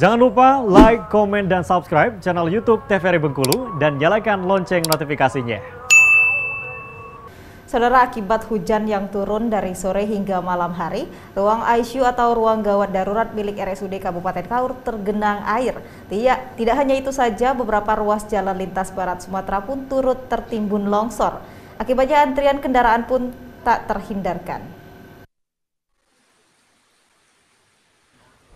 Jangan lupa like, komen, dan subscribe channel YouTube TVRI Bengkulu dan nyalakan lonceng notifikasinya. Saudara, akibat hujan yang turun dari sore hingga malam hari, ruang ICU atau ruang gawat darurat milik RSUD Kabupaten Kaur tergenang air. Tidak, tidak hanya itu saja, beberapa ruas jalan lintas barat Sumatera pun turut tertimbun longsor. Akibatnya antrian kendaraan pun tak terhindarkan.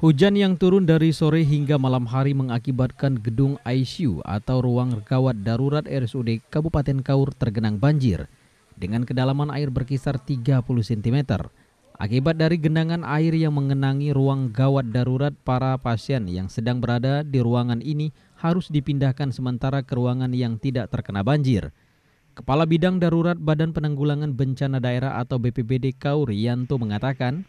Hujan yang turun dari sore hingga malam hari mengakibatkan gedung ICU atau ruang gawat darurat RSUD Kabupaten Kaur tergenang banjir dengan kedalaman air berkisar 30 cm. Akibat dari genangan air yang mengenangi ruang gawat darurat para pasien yang sedang berada di ruangan ini harus dipindahkan sementara ke ruangan yang tidak terkena banjir. Kepala Bidang Darurat Badan Penanggulangan Bencana Daerah atau BPBD Kaur Yanto mengatakan,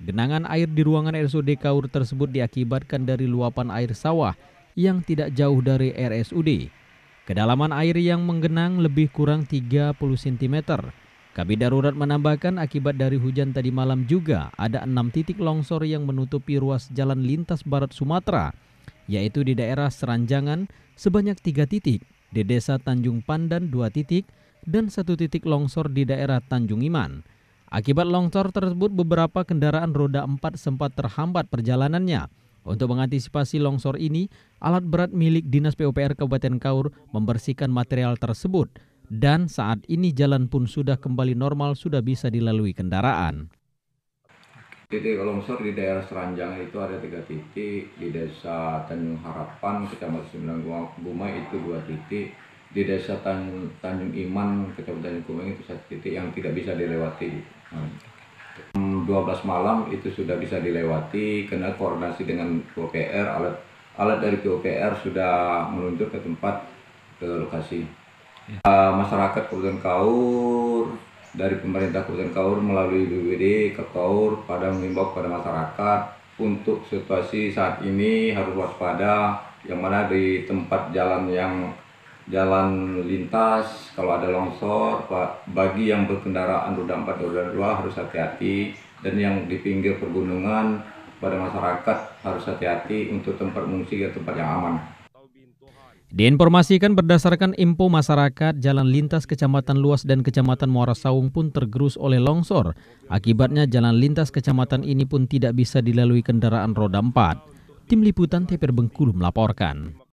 Genangan air di ruangan RSUD Kaur tersebut diakibatkan dari luapan air sawah yang tidak jauh dari RSUD. Kedalaman air yang menggenang lebih kurang 30 cm. Kabit Darurat menambahkan akibat dari hujan tadi malam juga ada enam titik longsor yang menutupi ruas jalan lintas barat Sumatera, yaitu di daerah Seranjangan sebanyak tiga titik, di desa Tanjung Pandan dua titik, dan satu titik longsor di daerah Tanjung Iman. Akibat longsor tersebut beberapa kendaraan roda 4 sempat terhambat perjalanannya. Untuk mengantisipasi longsor ini, alat berat milik Dinas PUPR Kabupaten Kaur membersihkan material tersebut dan saat ini jalan pun sudah kembali normal sudah bisa dilalui kendaraan. Titik longsor di daerah Seranjang itu ada tiga titik, di desa Tanjung Harapan, Kecamatan Sembilan Gumai itu dua titik, di desa Tanjung Iman, Kecamatan Tanjung Kumeng itu satu titik yang tidak bisa dilewati. 12 hmm. malam itu sudah bisa dilewati karena koordinasi dengan POPR alat alat dari POPR sudah meluncur ke tempat ke lokasi ya. Eh, masyarakat Kabupaten Kaur dari pemerintah Kabupaten Kaur melalui ke Kaur pada mengimbau kepada masyarakat untuk situasi saat ini harus waspada yang mana di tempat jalan yang jalan lintas kalau ada longsor bagi yang berkendaraan roda 4 roda 2 harus hati-hati dan yang di pinggir pergunungan pada masyarakat harus hati-hati untuk tempat mengungsi ke tempat yang aman. Diinformasikan berdasarkan info masyarakat, jalan lintas Kecamatan Luas dan Kecamatan Muara Sawung pun tergerus oleh longsor. Akibatnya jalan lintas kecamatan ini pun tidak bisa dilalui kendaraan roda 4. Tim Liputan TPR Bengkulu melaporkan.